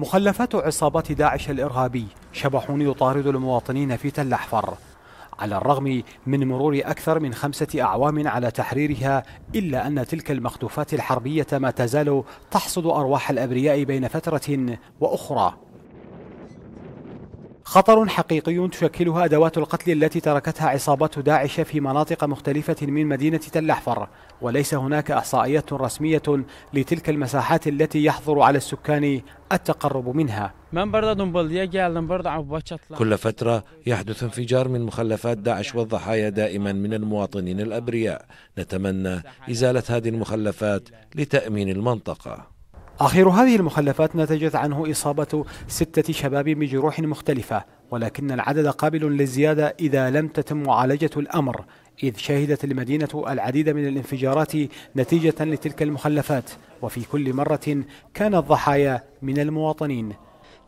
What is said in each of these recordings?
مخلفات عصابات داعش الإرهابي شبح يطارد المواطنين في تل أحفر على الرغم من مرور أكثر من خمسة أعوام على تحريرها إلا أن تلك المخطوفات الحربية ما تزال تحصد أرواح الأبرياء بين فترة وأخرى خطر حقيقي تشكلها أدوات القتل التي تركتها عصابات داعش في مناطق مختلفة من مدينة تل أحفر وليس هناك إحصائيات رسمية لتلك المساحات التي يحظر على السكان التقرب منها كل فترة يحدث انفجار من مخلفات داعش والضحايا دائما من المواطنين الأبرياء نتمنى إزالة هذه المخلفات لتأمين المنطقة آخر هذه المخلفات نتجت عنه إصابة ستة شباب بجروح مختلفة ولكن العدد قابل للزيادة إذا لم تتم معالجة الأمر إذ شهدت المدينة العديد من الانفجارات نتيجة لتلك المخلفات وفي كل مرة كان الضحايا من المواطنين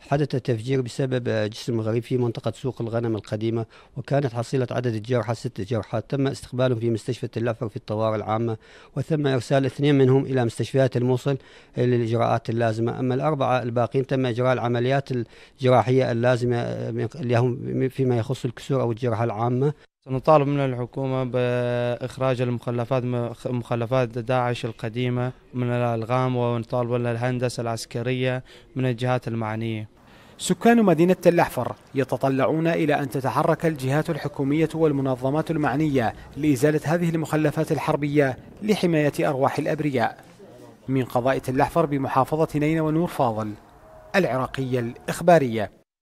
حدث تفجير بسبب جسم غريب في منطقة سوق الغنم القديمة وكانت حصيلة عدد الجرحى ستة جرحى تم استقبالهم في مستشفى اللافر في الطوارئ العامة وتم إرسال اثنين منهم إلى مستشفيات الموصل للإجراءات اللازمة أما الأربعة الباقين تم إجراء العمليات الجراحية اللازمة لهم فيما يخص الكسور أو الجرحى العامة سنطالب من الحكومة بإخراج المخلفات مخلفات داعش القديمة من الألغام ونطالب الهندسة العسكرية من الجهات المعنية سكان مدينة تل أحفر يتطلعون إلى أن تتحرك الجهات الحكومية والمنظمات المعنية لإزالة هذه المخلفات الحربية لحماية أرواح الأبرياء من قضاء تل أحفر بمحافظة نينوى ونور فاضل العراقية الإخبارية